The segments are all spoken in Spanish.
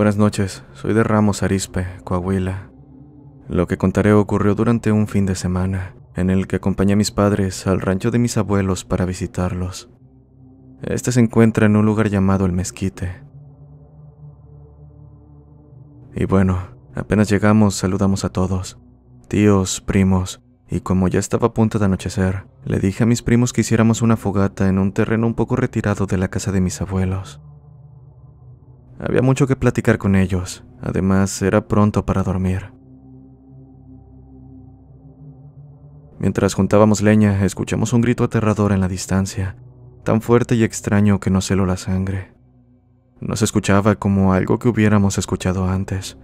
Buenas noches, soy de Ramos Arispe, Coahuila. Lo que contaré ocurrió durante un fin de semana, en el que acompañé a mis padres al rancho de mis abuelos para visitarlos. Este se encuentra en un lugar llamado El Mezquite. Y bueno, apenas llegamos saludamos a todos, tíos, primos, y como ya estaba a punto de anochecer, le dije a mis primos que hiciéramos una fogata en un terreno un poco retirado de la casa de mis abuelos. Había mucho que platicar con ellos, además era pronto para dormir. Mientras juntábamos leña, escuchamos un grito aterrador en la distancia, tan fuerte y extraño que nos heló la sangre. Nos escuchaba como algo que hubiéramos escuchado antes.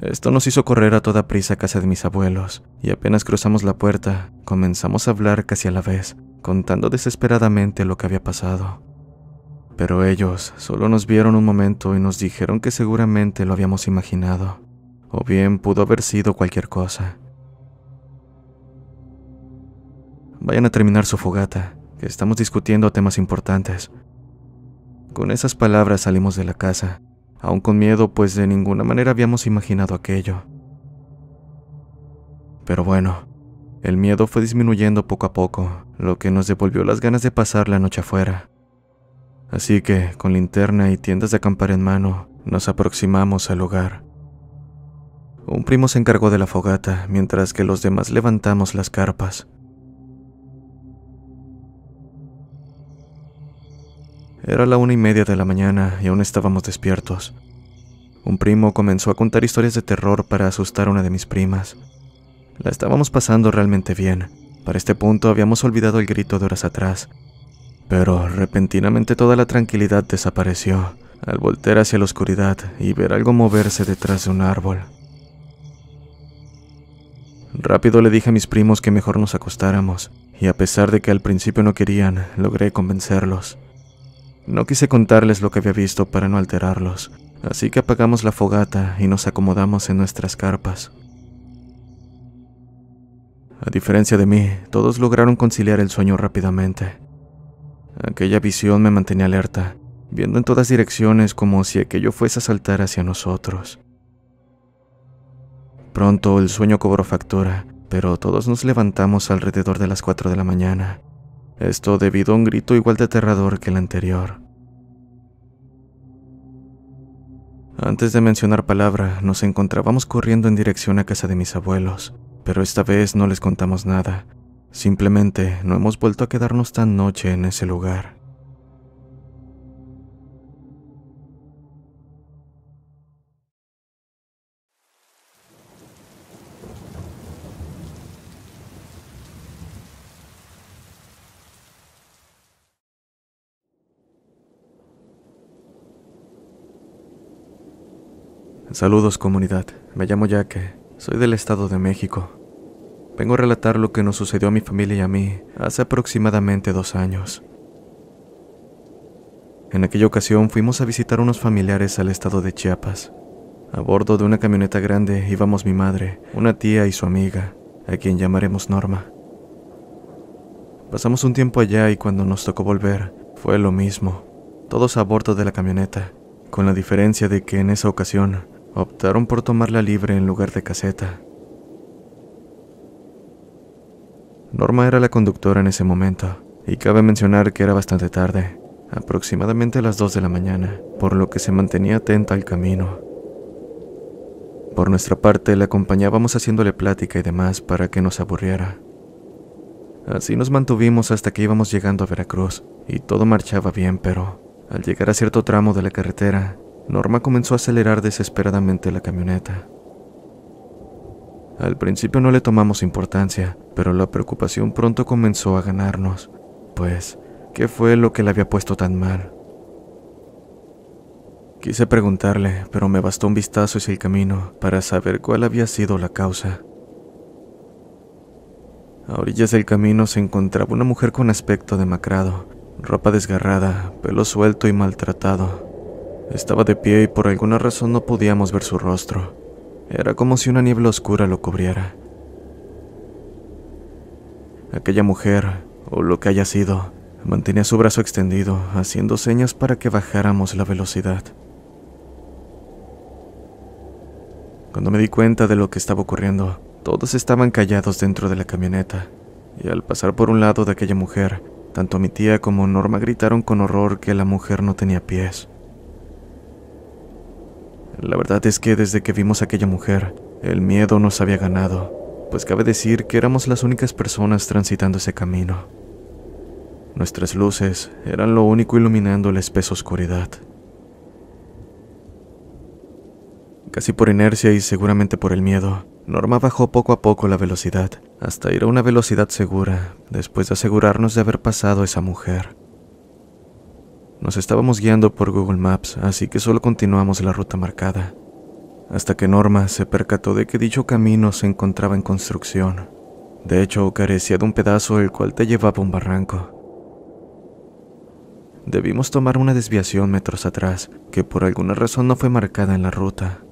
Esto nos hizo correr a toda prisa a casa de mis abuelos, y apenas cruzamos la puerta, comenzamos a hablar casi a la vez, contando desesperadamente lo que había pasado. Pero ellos solo nos vieron un momento y nos dijeron que seguramente lo habíamos imaginado, o bien pudo haber sido cualquier cosa. Vayan a terminar su fogata, que estamos discutiendo temas importantes. Con esas palabras salimos de la casa, aún con miedo, pues de ninguna manera habíamos imaginado aquello. Pero bueno, el miedo fue disminuyendo poco a poco, lo que nos devolvió las ganas de pasar la noche afuera. Así que, con linterna y tiendas de acampar en mano, nos aproximamos al hogar. Un primo se encargó de la fogata, mientras que los demás levantamos las carpas. Era la una y media de la mañana y aún estábamos despiertos. Un primo comenzó a contar historias de terror para asustar a una de mis primas. La estábamos pasando realmente bien. Para este punto habíamos olvidado el grito de horas atrás, pero repentinamente toda la tranquilidad desapareció al voltear hacia la oscuridad y ver algo moverse detrás de un árbol. Rápido le dije a mis primos que mejor nos acostáramos, y a pesar de que al principio no querían, logré convencerlos. No quise contarles lo que había visto para no alterarlos, así que apagamos la fogata y nos acomodamos en nuestras carpas. A diferencia de mí, todos lograron conciliar el sueño rápidamente, Aquella visión me mantenía alerta, viendo en todas direcciones como si aquello fuese a saltar hacia nosotros. Pronto el sueño cobró factura, pero todos nos levantamos alrededor de las 4 de la mañana, esto debido a un grito igual de aterrador que el anterior. Antes de mencionar palabra, nos encontrábamos corriendo en dirección a casa de mis abuelos, pero esta vez no les contamos nada, Simplemente no hemos vuelto a quedarnos tan noche en ese lugar. Saludos comunidad, me llamo Yaque, soy del Estado de México. Vengo a relatar lo que nos sucedió a mi familia y a mí hace aproximadamente dos años. En aquella ocasión fuimos a visitar unos familiares al estado de Chiapas. A bordo de una camioneta grande íbamos mi madre, una tía y su amiga, a quien llamaremos Norma. Pasamos un tiempo allá y cuando nos tocó volver, fue lo mismo. Todos a bordo de la camioneta, con la diferencia de que en esa ocasión optaron por tomarla libre en lugar de caseta, Norma era la conductora en ese momento, y cabe mencionar que era bastante tarde, aproximadamente a las 2 de la mañana, por lo que se mantenía atenta al camino. Por nuestra parte, la acompañábamos haciéndole plática y demás para que nos aburriera. Así nos mantuvimos hasta que íbamos llegando a Veracruz, y todo marchaba bien, pero al llegar a cierto tramo de la carretera, Norma comenzó a acelerar desesperadamente la camioneta. Al principio no le tomamos importancia, pero la preocupación pronto comenzó a ganarnos, pues, ¿qué fue lo que le había puesto tan mal? Quise preguntarle, pero me bastó un vistazo hacia el camino para saber cuál había sido la causa. A orillas del camino se encontraba una mujer con aspecto demacrado, ropa desgarrada, pelo suelto y maltratado. Estaba de pie y por alguna razón no podíamos ver su rostro. Era como si una niebla oscura lo cubriera. Aquella mujer, o lo que haya sido, mantenía su brazo extendido, haciendo señas para que bajáramos la velocidad. Cuando me di cuenta de lo que estaba ocurriendo, todos estaban callados dentro de la camioneta, y al pasar por un lado de aquella mujer, tanto mi tía como Norma gritaron con horror que la mujer no tenía pies. La verdad es que desde que vimos a aquella mujer, el miedo nos había ganado, pues cabe decir que éramos las únicas personas transitando ese camino. Nuestras luces eran lo único iluminando la espesa oscuridad. Casi por inercia y seguramente por el miedo, Norma bajó poco a poco la velocidad, hasta ir a una velocidad segura, después de asegurarnos de haber pasado esa mujer. Nos estábamos guiando por Google Maps, así que solo continuamos la ruta marcada, hasta que Norma se percató de que dicho camino se encontraba en construcción. De hecho, carecía de un pedazo el cual te llevaba a un barranco. Debimos tomar una desviación metros atrás, que por alguna razón no fue marcada en la ruta.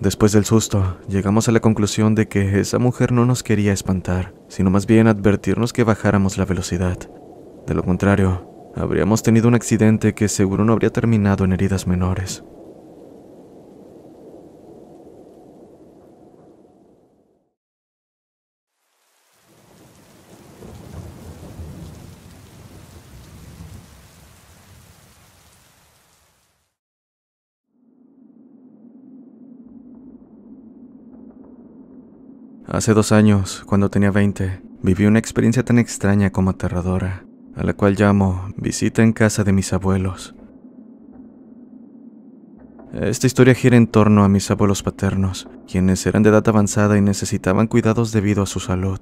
Después del susto, llegamos a la conclusión de que esa mujer no nos quería espantar, sino más bien advertirnos que bajáramos la velocidad. De lo contrario, habríamos tenido un accidente que seguro no habría terminado en heridas menores. Hace dos años, cuando tenía 20, viví una experiencia tan extraña como aterradora, a la cual llamo visita en casa de mis abuelos. Esta historia gira en torno a mis abuelos paternos, quienes eran de edad avanzada y necesitaban cuidados debido a su salud.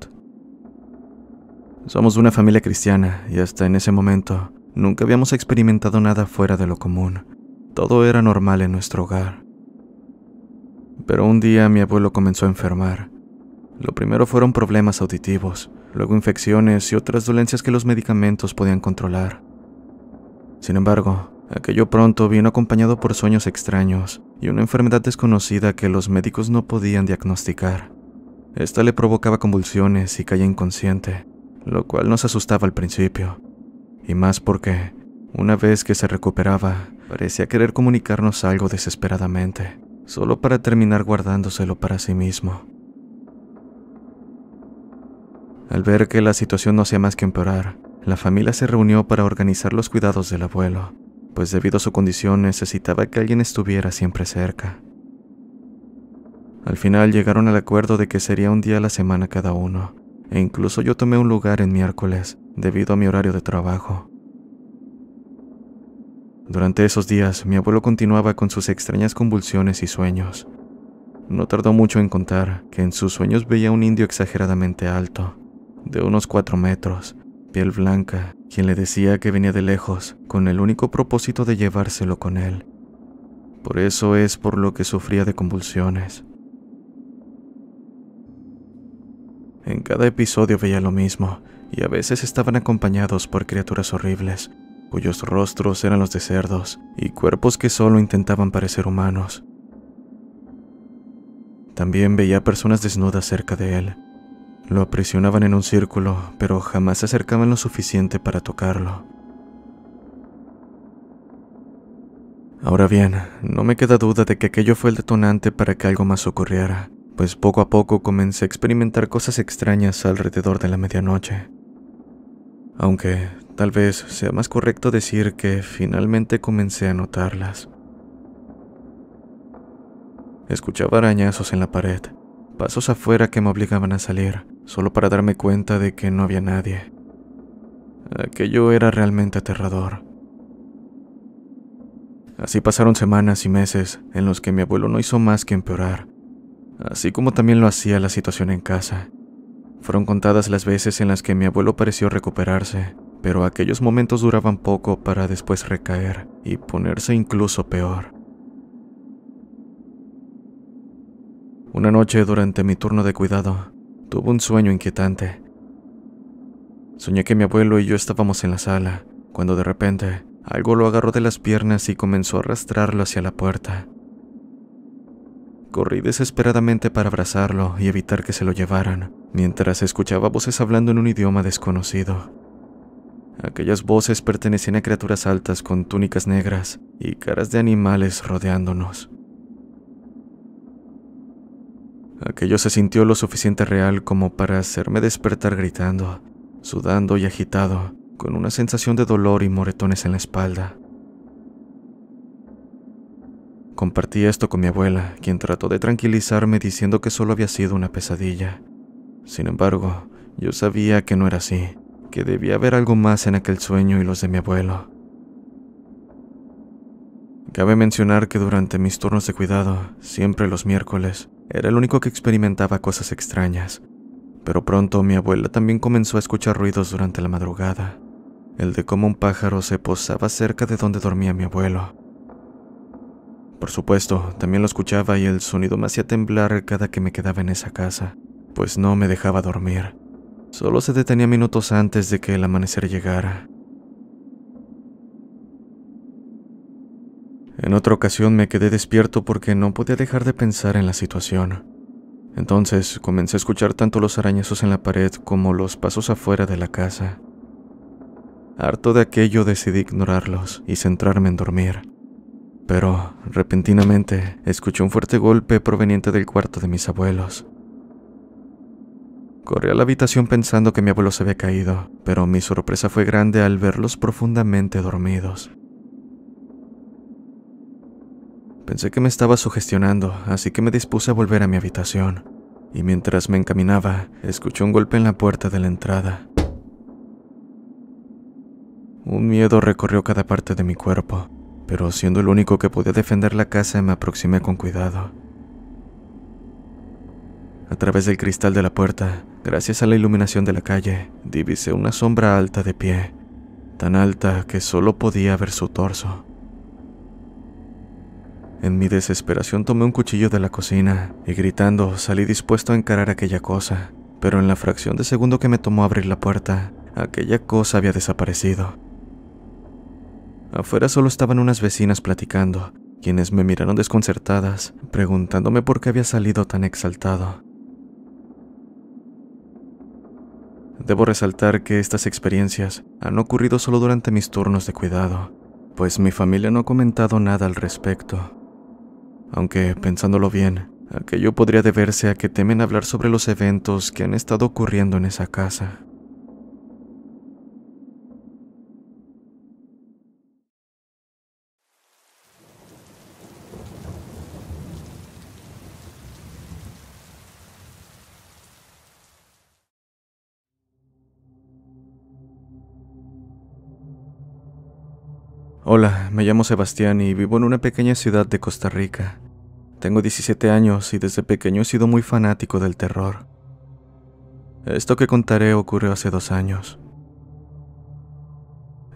Somos de una familia cristiana y hasta en ese momento nunca habíamos experimentado nada fuera de lo común. Todo era normal en nuestro hogar. Pero un día mi abuelo comenzó a enfermar lo primero fueron problemas auditivos, luego infecciones y otras dolencias que los medicamentos podían controlar. Sin embargo, aquello pronto vino acompañado por sueños extraños y una enfermedad desconocida que los médicos no podían diagnosticar. Esta le provocaba convulsiones y caía inconsciente, lo cual nos asustaba al principio, y más porque, una vez que se recuperaba, parecía querer comunicarnos algo desesperadamente, solo para terminar guardándoselo para sí mismo. Al ver que la situación no hacía más que empeorar, la familia se reunió para organizar los cuidados del abuelo, pues debido a su condición necesitaba que alguien estuviera siempre cerca. Al final llegaron al acuerdo de que sería un día a la semana cada uno, e incluso yo tomé un lugar en miércoles, debido a mi horario de trabajo. Durante esos días, mi abuelo continuaba con sus extrañas convulsiones y sueños. No tardó mucho en contar que en sus sueños veía un indio exageradamente alto, de unos cuatro metros, piel blanca, quien le decía que venía de lejos, con el único propósito de llevárselo con él. Por eso es por lo que sufría de convulsiones. En cada episodio veía lo mismo, y a veces estaban acompañados por criaturas horribles, cuyos rostros eran los de cerdos y cuerpos que solo intentaban parecer humanos. También veía personas desnudas cerca de él, lo aprisionaban en un círculo, pero jamás se acercaban lo suficiente para tocarlo. Ahora bien, no me queda duda de que aquello fue el detonante para que algo más ocurriera, pues poco a poco comencé a experimentar cosas extrañas alrededor de la medianoche. Aunque tal vez sea más correcto decir que finalmente comencé a notarlas. Escuchaba arañazos en la pared, pasos afuera que me obligaban a salir, solo para darme cuenta de que no había nadie. Aquello era realmente aterrador. Así pasaron semanas y meses en los que mi abuelo no hizo más que empeorar, así como también lo hacía la situación en casa. Fueron contadas las veces en las que mi abuelo pareció recuperarse, pero aquellos momentos duraban poco para después recaer y ponerse incluso peor. Una noche durante mi turno de cuidado, Tuve un sueño inquietante. Soñé que mi abuelo y yo estábamos en la sala, cuando de repente algo lo agarró de las piernas y comenzó a arrastrarlo hacia la puerta. Corrí desesperadamente para abrazarlo y evitar que se lo llevaran, mientras escuchaba voces hablando en un idioma desconocido. Aquellas voces pertenecían a criaturas altas con túnicas negras y caras de animales rodeándonos. Aquello se sintió lo suficiente real como para hacerme despertar gritando, sudando y agitado, con una sensación de dolor y moretones en la espalda. Compartí esto con mi abuela, quien trató de tranquilizarme diciendo que solo había sido una pesadilla. Sin embargo, yo sabía que no era así, que debía haber algo más en aquel sueño y los de mi abuelo. Cabe mencionar que durante mis turnos de cuidado, siempre los miércoles, era el único que experimentaba cosas extrañas, pero pronto mi abuela también comenzó a escuchar ruidos durante la madrugada, el de cómo un pájaro se posaba cerca de donde dormía mi abuelo. Por supuesto, también lo escuchaba y el sonido me hacía temblar cada que me quedaba en esa casa, pues no me dejaba dormir. Solo se detenía minutos antes de que el amanecer llegara. En otra ocasión me quedé despierto porque no podía dejar de pensar en la situación. Entonces comencé a escuchar tanto los arañazos en la pared como los pasos afuera de la casa. Harto de aquello decidí ignorarlos y centrarme en dormir. Pero, repentinamente, escuché un fuerte golpe proveniente del cuarto de mis abuelos. Corrí a la habitación pensando que mi abuelo se había caído, pero mi sorpresa fue grande al verlos profundamente dormidos. Pensé que me estaba sugestionando, así que me dispuse a volver a mi habitación, y mientras me encaminaba, escuché un golpe en la puerta de la entrada. Un miedo recorrió cada parte de mi cuerpo, pero siendo el único que podía defender la casa me aproximé con cuidado. A través del cristal de la puerta, gracias a la iluminación de la calle, divisé una sombra alta de pie, tan alta que solo podía ver su torso. En mi desesperación tomé un cuchillo de la cocina y gritando salí dispuesto a encarar aquella cosa, pero en la fracción de segundo que me tomó abrir la puerta, aquella cosa había desaparecido. Afuera solo estaban unas vecinas platicando, quienes me miraron desconcertadas, preguntándome por qué había salido tan exaltado. Debo resaltar que estas experiencias han ocurrido solo durante mis turnos de cuidado, pues mi familia no ha comentado nada al respecto aunque pensándolo bien, aquello podría deberse a que temen hablar sobre los eventos que han estado ocurriendo en esa casa. Hola, me llamo Sebastián y vivo en una pequeña ciudad de Costa Rica. Tengo 17 años y desde pequeño he sido muy fanático del terror. Esto que contaré ocurrió hace dos años.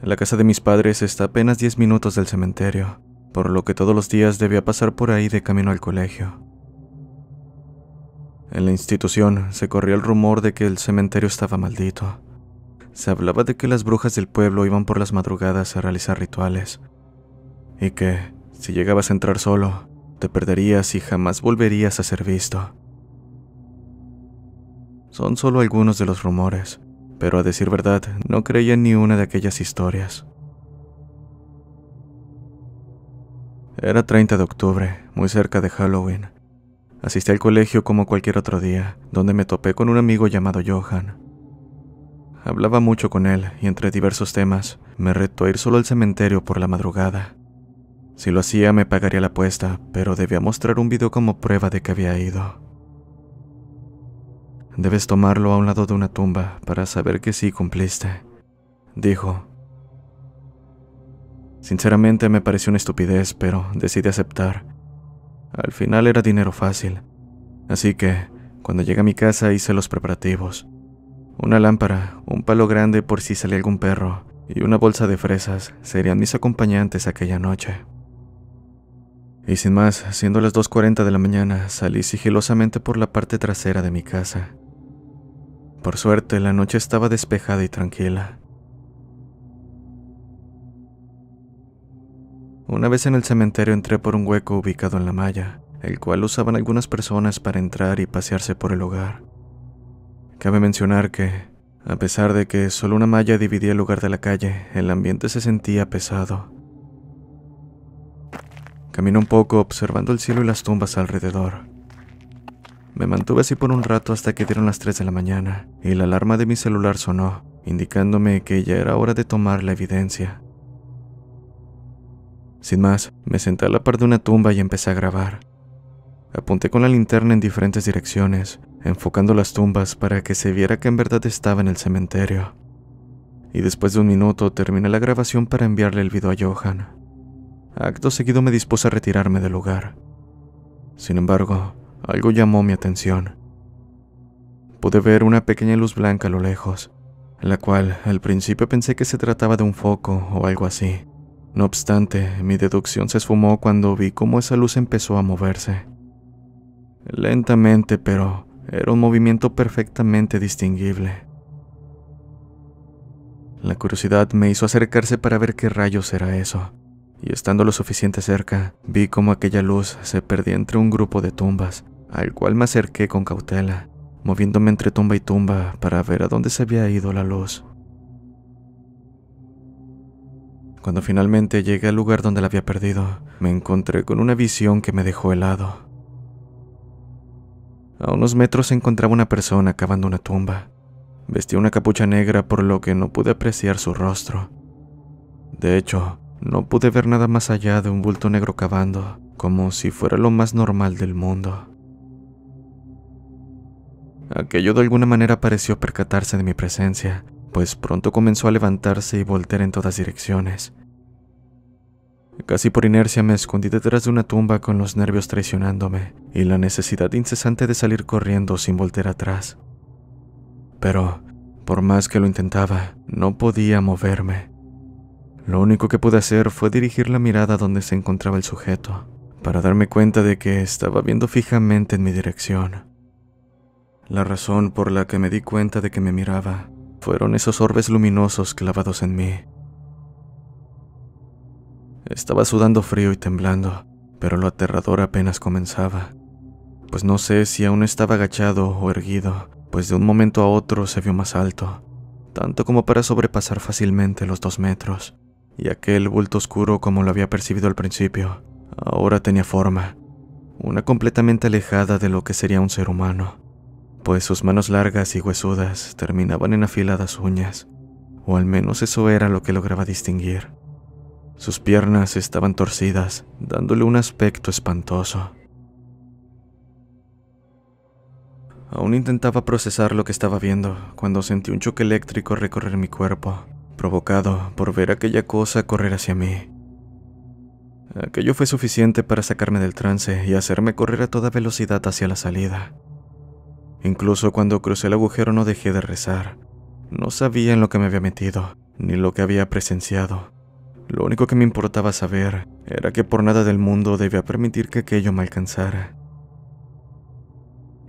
La casa de mis padres está apenas 10 minutos del cementerio, por lo que todos los días debía pasar por ahí de camino al colegio. En la institución se corría el rumor de que el cementerio estaba maldito se hablaba de que las brujas del pueblo iban por las madrugadas a realizar rituales, y que, si llegabas a entrar solo, te perderías y jamás volverías a ser visto. Son solo algunos de los rumores, pero a decir verdad, no creía en ni una de aquellas historias. Era 30 de octubre, muy cerca de Halloween. Asistí al colegio como cualquier otro día, donde me topé con un amigo llamado Johan. Hablaba mucho con él y entre diversos temas me retó a ir solo al cementerio por la madrugada. Si lo hacía me pagaría la apuesta, pero debía mostrar un video como prueba de que había ido. Debes tomarlo a un lado de una tumba para saber que sí cumpliste, dijo. Sinceramente me pareció una estupidez, pero decidí aceptar. Al final era dinero fácil, así que cuando llegué a mi casa hice los preparativos. Una lámpara, un palo grande por si salía algún perro y una bolsa de fresas serían mis acompañantes aquella noche. Y sin más, siendo las 2.40 de la mañana, salí sigilosamente por la parte trasera de mi casa. Por suerte, la noche estaba despejada y tranquila. Una vez en el cementerio entré por un hueco ubicado en la malla, el cual usaban algunas personas para entrar y pasearse por el hogar. Cabe mencionar que, a pesar de que solo una malla dividía el lugar de la calle, el ambiente se sentía pesado. Caminé un poco observando el cielo y las tumbas alrededor. Me mantuve así por un rato hasta que dieron las 3 de la mañana y la alarma de mi celular sonó, indicándome que ya era hora de tomar la evidencia. Sin más, me senté a la par de una tumba y empecé a grabar. Apunté con la linterna en diferentes direcciones, enfocando las tumbas para que se viera que en verdad estaba en el cementerio. Y después de un minuto terminé la grabación para enviarle el video a Johan. Acto seguido me dispuse a retirarme del lugar. Sin embargo, algo llamó mi atención. Pude ver una pequeña luz blanca a lo lejos, la cual al principio pensé que se trataba de un foco o algo así. No obstante, mi deducción se esfumó cuando vi cómo esa luz empezó a moverse. Lentamente, pero era un movimiento perfectamente distinguible. La curiosidad me hizo acercarse para ver qué rayos era eso, y estando lo suficiente cerca, vi cómo aquella luz se perdía entre un grupo de tumbas, al cual me acerqué con cautela, moviéndome entre tumba y tumba para ver a dónde se había ido la luz. Cuando finalmente llegué al lugar donde la había perdido, me encontré con una visión que me dejó helado. A unos metros se encontraba una persona cavando una tumba. Vestía una capucha negra por lo que no pude apreciar su rostro. De hecho, no pude ver nada más allá de un bulto negro cavando, como si fuera lo más normal del mundo. Aquello de alguna manera pareció percatarse de mi presencia, pues pronto comenzó a levantarse y voltear en todas direcciones, Casi por inercia me escondí detrás de una tumba con los nervios traicionándome y la necesidad incesante de salir corriendo sin volver atrás. Pero, por más que lo intentaba, no podía moverme. Lo único que pude hacer fue dirigir la mirada donde se encontraba el sujeto, para darme cuenta de que estaba viendo fijamente en mi dirección. La razón por la que me di cuenta de que me miraba fueron esos orbes luminosos clavados en mí, estaba sudando frío y temblando, pero lo aterrador apenas comenzaba. Pues no sé si aún estaba agachado o erguido, pues de un momento a otro se vio más alto, tanto como para sobrepasar fácilmente los dos metros, y aquel bulto oscuro como lo había percibido al principio, ahora tenía forma, una completamente alejada de lo que sería un ser humano, pues sus manos largas y huesudas terminaban en afiladas uñas, o al menos eso era lo que lograba distinguir. Sus piernas estaban torcidas, dándole un aspecto espantoso. Aún intentaba procesar lo que estaba viendo cuando sentí un choque eléctrico recorrer mi cuerpo, provocado por ver aquella cosa correr hacia mí. Aquello fue suficiente para sacarme del trance y hacerme correr a toda velocidad hacia la salida. Incluso cuando crucé el agujero no dejé de rezar. No sabía en lo que me había metido, ni lo que había presenciado. Lo único que me importaba saber era que por nada del mundo debía permitir que aquello me alcanzara.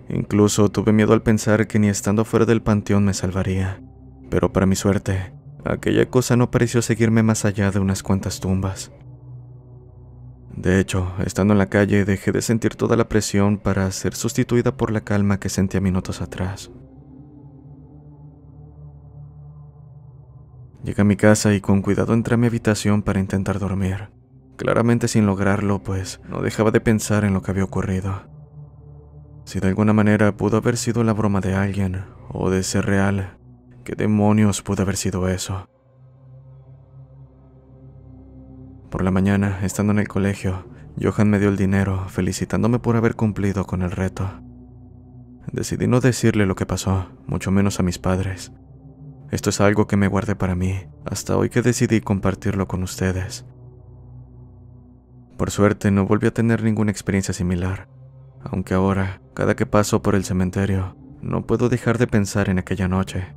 Incluso tuve miedo al pensar que ni estando fuera del panteón me salvaría. Pero para mi suerte, aquella cosa no pareció seguirme más allá de unas cuantas tumbas. De hecho, estando en la calle dejé de sentir toda la presión para ser sustituida por la calma que sentía minutos atrás. Llegué a mi casa y con cuidado entré a mi habitación para intentar dormir, claramente sin lograrlo, pues no dejaba de pensar en lo que había ocurrido. Si de alguna manera pudo haber sido la broma de alguien o de ser real, ¿qué demonios pudo haber sido eso? Por la mañana, estando en el colegio, Johan me dio el dinero, felicitándome por haber cumplido con el reto. Decidí no decirle lo que pasó, mucho menos a mis padres, esto es algo que me guardé para mí, hasta hoy que decidí compartirlo con ustedes. Por suerte no volví a tener ninguna experiencia similar, aunque ahora, cada que paso por el cementerio, no puedo dejar de pensar en aquella noche,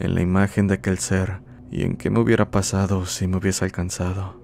en la imagen de aquel ser y en qué me hubiera pasado si me hubiese alcanzado.